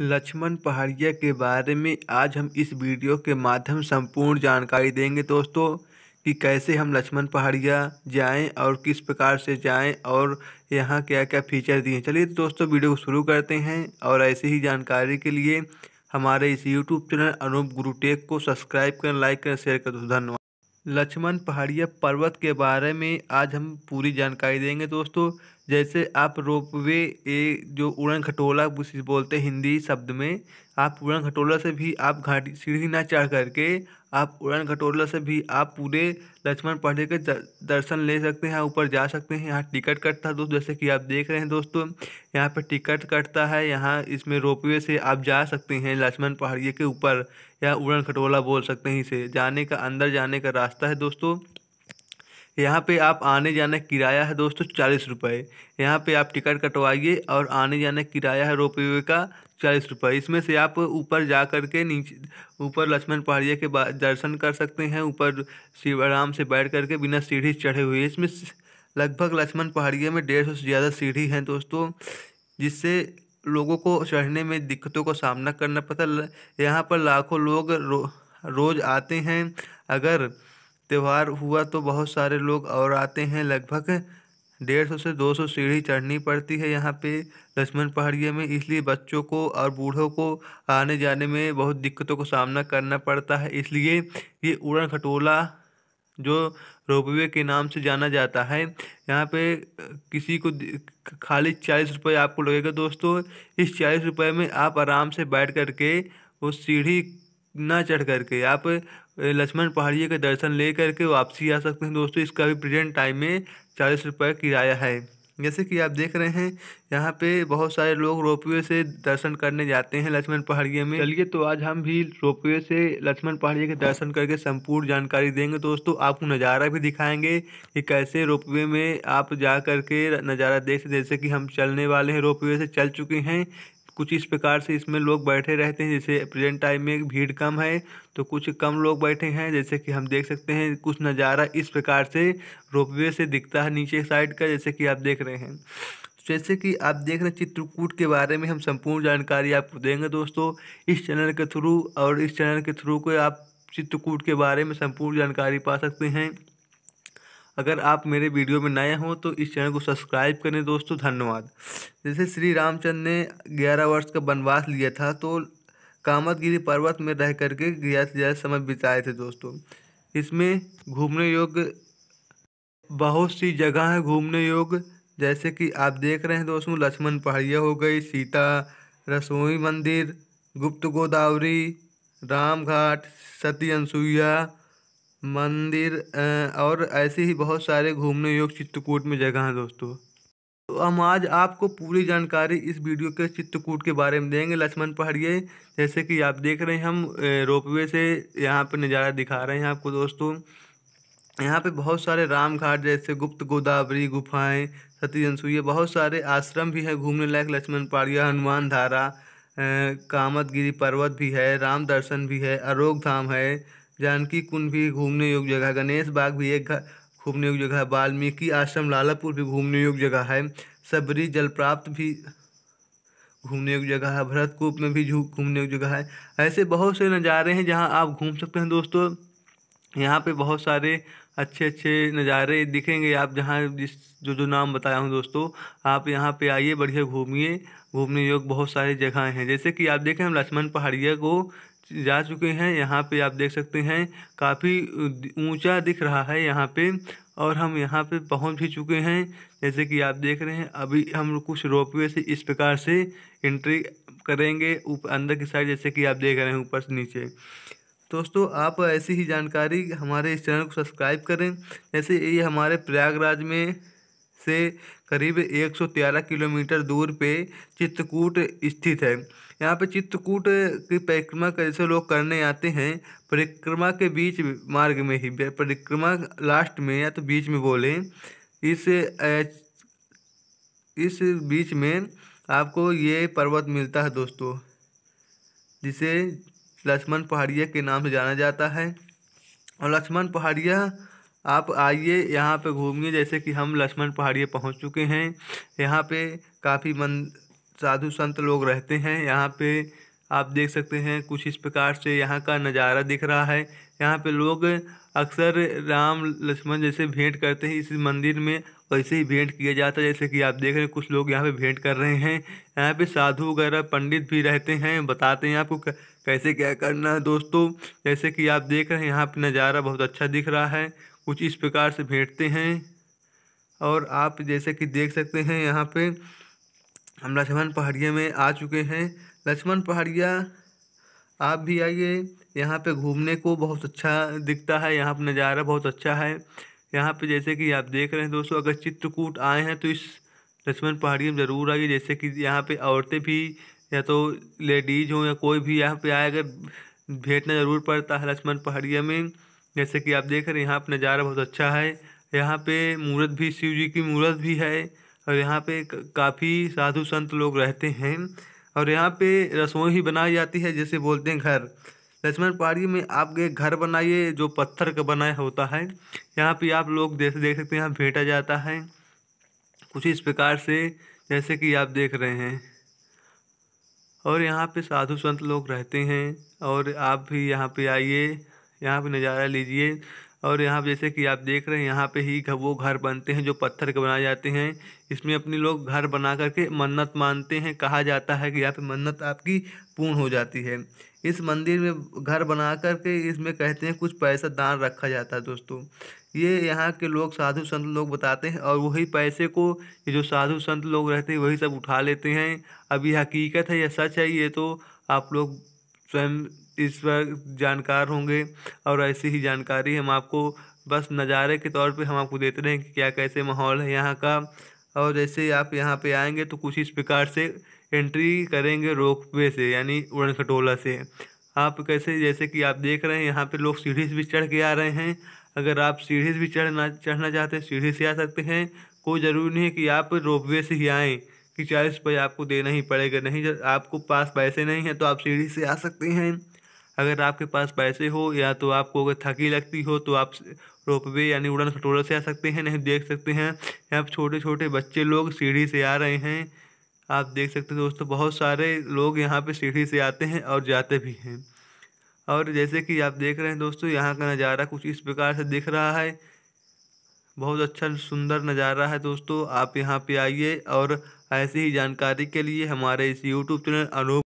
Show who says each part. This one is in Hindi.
Speaker 1: लक्ष्मण पहाड़िया के बारे में आज हम इस वीडियो के माध्यम संपूर्ण जानकारी देंगे दोस्तों कि कैसे हम लक्ष्मण पहाड़िया जाएं और किस प्रकार से जाएं और यहाँ क्या क्या फीचर दिए चलिए तो दोस्तों वीडियो को शुरू करते हैं और ऐसी ही जानकारी के लिए हमारे इस यूट्यूब चैनल अनूप गुरुटेक को सब्सक्राइब करें लाइक करें शेयर करें दोस्तों धन्यवाद लक्ष्मण पहाड़िया पर्वत के बारे में आज हम पूरी जानकारी देंगे दोस्तों जैसे आप रोपवे ए जो उड़न खटोला बोलते हैं हिंदी शब्द में आप उड़न खटोला से भी आप घाटी सीढ़ी ना चढ़ करके आप उड़न खटोला से भी आप पूरे लक्ष्मण पढ़े के दर्शन ले सकते हैं ऊपर जा सकते हैं यहाँ टिकट कटता है दोस्तों जैसे कि आप देख रहे हैं दोस्तों यहाँ पर टिकट कटता है यहाँ इसमें रोपवे से आप जा सकते हैं लक्ष्मण पहाड़िए के ऊपर या उड़न खटोला बोल सकते हैं इसे जाने का अंदर जाने का रास्ता है दोस्तों यहाँ पे आप आने जाने किराया है दोस्तों चालीस रुपये यहाँ पे आप टिकट कटवाइए और आने जाने किराया है रोप वे का चालीस रुपये इसमें से आप ऊपर जा कर के नीचे ऊपर लक्ष्मण पहाड़िया के दर्शन कर सकते हैं ऊपर शिव आराम से बैठ करके बिना सीढ़ी चढ़े हुए इसमें लगभग लक्ष्मण पहाड़िया में डेढ़ सौ से ज़्यादा सीढ़ी हैं दोस्तों जिससे लोगों को चढ़ने में दिक्कतों का सामना करना पड़ता यहाँ पर लाखों लोग रो, रोज़ आते हैं अगर त्यौहार हुआ तो बहुत सारे लोग और आते हैं लगभग डेढ़ सौ से दो सौ सीढ़ी चढ़नी पड़ती है यहाँ पे लक्ष्मण पहाड़िया में इसलिए बच्चों को और बूढ़ों को आने जाने में बहुत दिक्कतों का सामना करना पड़ता है इसलिए ये उड़न खटोला जो रोपवे के नाम से जाना जाता है यहाँ पे किसी को खाली चालीस रुपये आपको लगेगा दोस्तों इस चालीस रुपये में आप आराम से बैठ कर के उस सीढ़ी ना चढ़ करके आप लक्ष्मण पहाड़िए के दर्शन ले करके वापसी आ सकते हैं दोस्तों इसका भी प्रेजेंट टाइम में चालीस रुपये किराया है जैसे कि आप देख रहे हैं यहाँ पे बहुत सारे लोग रोपवे से दर्शन करने जाते हैं लक्ष्मण पहाड़िए में चलिए तो आज हम भी रोपवे से लक्ष्मण पहाड़िए के दर्शन करके संपूर्ण जानकारी देंगे दोस्तों आपको नज़ारा भी दिखाएंगे कि कैसे रोपवे में आप जा करके नज़ारा देख सकते जैसे कि हम चलने वाले हैं रोपवे से चल चुके हैं कुछ इस प्रकार से इसमें लोग बैठे रहते हैं जैसे प्रेजेंट टाइम में भीड़ कम है तो कुछ कम लोग बैठे हैं जैसे कि हम देख सकते हैं कुछ नज़ारा इस प्रकार से रोपवे से दिखता है नीचे साइड का जैसे कि आप देख रहे हैं जैसे कि आप देख रहे हैं चित्रकूट के बारे में हम संपूर्ण जानकारी आपको देंगे दोस्तों इस चैनल के थ्रू और इस चैनल के थ्रू को आप चित्रकूट के बारे में संपूर्ण जानकारी पा सकते हैं अगर आप मेरे वीडियो में नए हों तो इस चैनल को सब्सक्राइब करें दोस्तों धन्यवाद जैसे श्री रामचंद्र ने ग्यारह वर्ष का वनवास लिया था तो कामतगिरी पर्वत में रह करके ग्यारह से ज़्यादा समय बिताए थे दोस्तों इसमें घूमने योग्य बहुत सी जगह हैं घूमने योग्य जैसे कि आप देख रहे हैं दोस्तों लक्ष्मण पहाड़िया हो गई सीता रसोई मंदिर गुप्त गोदावरी राम घाट सती अनसुईया मंदिर और ऐसे ही बहुत सारे घूमने योग्य चित्रकूट में जगह हैं दोस्तों तो हम आज आपको पूरी जानकारी इस वीडियो के चित्रकूट के बारे में देंगे लक्ष्मण पहाड़िए जैसे कि आप देख रहे हैं हम रोपवे से यहाँ पर नज़ारा दिखा रहे हैं आपको दोस्तों यहाँ पे बहुत सारे राम घाट जैसे गुप्त गोदावरी गुफाएं सती बहुत सारे आश्रम भी हैं घूमने लायक लक्ष्मण पहाड़िया हनुमान धारा कामतगिरी पर्वत भी है राम दर्शन भी है अरोग धाम है जानकी कुंड भी घूमने योग्य जगह गणेश बाग भी एक घूमने योग्य जगह है वाल्मीकि आश्रम लालापुर भी घूमने योग्य जगह है सबरी जलप्राप्त भी घूमने योग्य जगह है भरतकूप में भी घूमने योग्य जगह है ऐसे बहुत से नज़ारे हैं जहाँ आप घूम सकते हैं दोस्तों यहाँ पे बहुत सारे अच्छे अच्छे नज़ारे दिखेंगे आप जहाँ जिस जो जो नाम बताया हूँ दोस्तों आप यहाँ पे आइए बढ़िया घूमिए घूमने योग्य बहुत सारी जगह हैं जैसे कि आप देखें हम लक्ष्मण पहाड़िया को जा चुके हैं यहाँ पे आप देख सकते हैं काफ़ी ऊंचा दिख रहा है यहाँ पे और हम यहाँ पे पहुँच भी चुके हैं जैसे कि आप देख रहे हैं अभी हम कुछ रोपवे से इस प्रकार से एंट्री करेंगे उप, अंदर की साइड जैसे कि आप देख रहे हैं ऊपर से नीचे दोस्तों आप ऐसी ही जानकारी हमारे इस चैनल को सब्सक्राइब करें जैसे ये हमारे प्रयागराज में से करीब तेरह किलोमीटर दूर पे चित्रकूट स्थित है यहाँ पर चित्रकूट की परिक्रमा कैसे लोग करने आते हैं परिक्रमा के बीच मार्ग में ही परिक्रमा लास्ट में या तो बीच में बोले इस इस बीच में आपको ये पर्वत मिलता है दोस्तों जिसे लक्ष्मण पहाड़िया के नाम से जाना जाता है और लक्ष्मण पहाड़िया आप आइए यहाँ पे घूमिए जैसे कि हम लक्ष्मण पहाड़िया पहुँच चुके हैं यहाँ पे काफ़ी मन साधु संत लोग रहते हैं यहाँ पे आप देख सकते हैं कुछ इस प्रकार से यहाँ का नज़ारा दिख रहा है यहाँ पे लोग अक्सर राम लक्ष्मण जैसे भेंट करते हैं इस मंदिर में वैसे ही भेंट किया जाता है जैसे कि आप देख रहे हैं कुछ लोग यहाँ पे भेंट कर रहे हैं यहाँ पे साधु वगैरह पंडित भी रहते हैं बताते हैं आपको कैसे क्या करना है दोस्तों जैसे कि आप देख रहे हैं यहाँ पर नज़ारा बहुत अच्छा दिख रहा है कुछ इस प्रकार से भेंटते हैं और आप जैसे कि देख सकते हैं यहाँ पर हम लक्ष्मण पहाड़िया में आ चुके हैं लक्ष्मण पहाड़िया आप भी आइए यहाँ पे घूमने को बहुत अच्छा दिखता है यहाँ पर नज़ारा बहुत अच्छा है यहाँ पे जैसे कि आप देख रहे हैं दोस्तों अगर चित्रकूट आए हैं तो इस लक्ष्मण पहाड़ी में ज़रूर आइए जैसे कि यहाँ पे औरतें भी या तो लेडीज हों या कोई भी यहाँ पे आए अगर भेटना ज़रूर पड़ता है लक्ष्मण पहाड़िया में जैसे कि आप देख रहे हैं यहाँ पर नज़ारा बहुत अच्छा है यहाँ पर मूर्त भी शिव जी की मूर्त भी है और यहाँ पे काफ़ी साधु संत लोग रहते हैं और यहाँ पे रसोई ही बनाई जाती है जैसे बोलते हैं घर लक्ष्मण पहाड़ी में आप एक घर बनाइए जो पत्थर का बनाया होता है यहाँ पे आप लोग जैसे देख सकते हैं यहाँ भेटा जाता है कुछ इस प्रकार से जैसे कि आप देख रहे हैं और यहाँ पे साधु संत लोग रहते हैं और आप भी यहाँ पे आइए यहाँ पे नज़ारा लीजिए और यहाँ जैसे कि आप देख रहे हैं यहाँ पे ही वो घर बनते हैं जो पत्थर के बनाए जाते हैं इसमें अपने लोग घर बना करके मन्नत मानते हैं कहा जाता है कि यहाँ पे मन्नत आपकी पूर्ण हो जाती है इस मंदिर में घर बना करके इसमें कहते हैं कुछ पैसा दान रखा जाता है दोस्तों ये यहाँ के लोग साधु संत लोग बताते हैं और वही पैसे को ये जो साधु संत लोग रहते हैं वही सब उठा लेते हैं अब हकीकत है या सच है ये तो आप लोग स्वयं इस पर जानकार होंगे और ऐसी ही जानकारी हम आपको बस नज़ारे के तौर पे हम आपको देते रहे कि क्या कैसे माहौल है यहाँ का और जैसे आप यहाँ पे आएंगे तो कुछ इस प्रकार से एंट्री करेंगे रोपवे से यानी उड़न खटोला से आप कैसे जैसे कि आप देख रहे हैं यहाँ पे लोग सीढ़ी से भी चढ़ के आ रहे हैं अगर आप सीढ़ी से भी चढ़ना चढ़ना चाहते हैं सीढ़ी से आ सकते हैं कोई ज़रूरी नहीं है कि आप वे से ही आएँ कि चालीस रुपये आपको देना ही पड़ेगा नहीं आपको पास पैसे नहीं हैं तो आप सीढ़ी से आ सकते हैं अगर आपके पास पैसे हो या तो आपको अगर थकी लगती हो तो आप रोप वे यानी उड़न खटोला से आ सकते हैं नहीं देख सकते हैं यहाँ पर छोटे छोटे बच्चे लोग सीढ़ी से आ रहे हैं आप देख सकते हैं दोस्तों बहुत सारे लोग यहाँ पे सीढ़ी से आते हैं और जाते भी हैं और जैसे कि आप देख रहे हैं दोस्तों यहाँ का नज़ारा कुछ इस प्रकार से दिख रहा है बहुत अच्छा सुंदर नज़ारा है दोस्तों आप यहाँ पे आइए और ऐसी ही जानकारी के लिए हमारे इस यूट्यूब चैनल अनूप